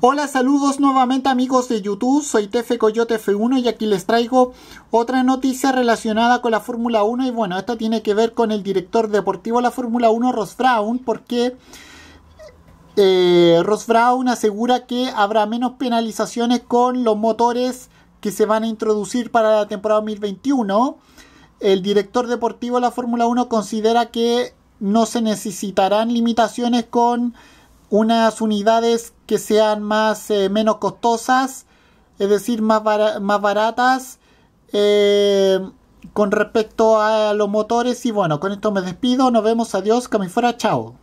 Hola, saludos nuevamente amigos de YouTube, soy Tefe Coyote F1 y aquí les traigo otra noticia relacionada con la Fórmula 1 y bueno, esta tiene que ver con el director deportivo de la Fórmula 1, Ross Brown, porque eh, Ross Brown asegura que habrá menos penalizaciones con los motores que se van a introducir para la temporada 2021. El director deportivo de la Fórmula 1 considera que no se necesitarán limitaciones con unas unidades que sean más eh, menos costosas, es decir, más, más baratas eh, con respecto a los motores. Y bueno, con esto me despido, nos vemos, adiós, que me fuera, chao.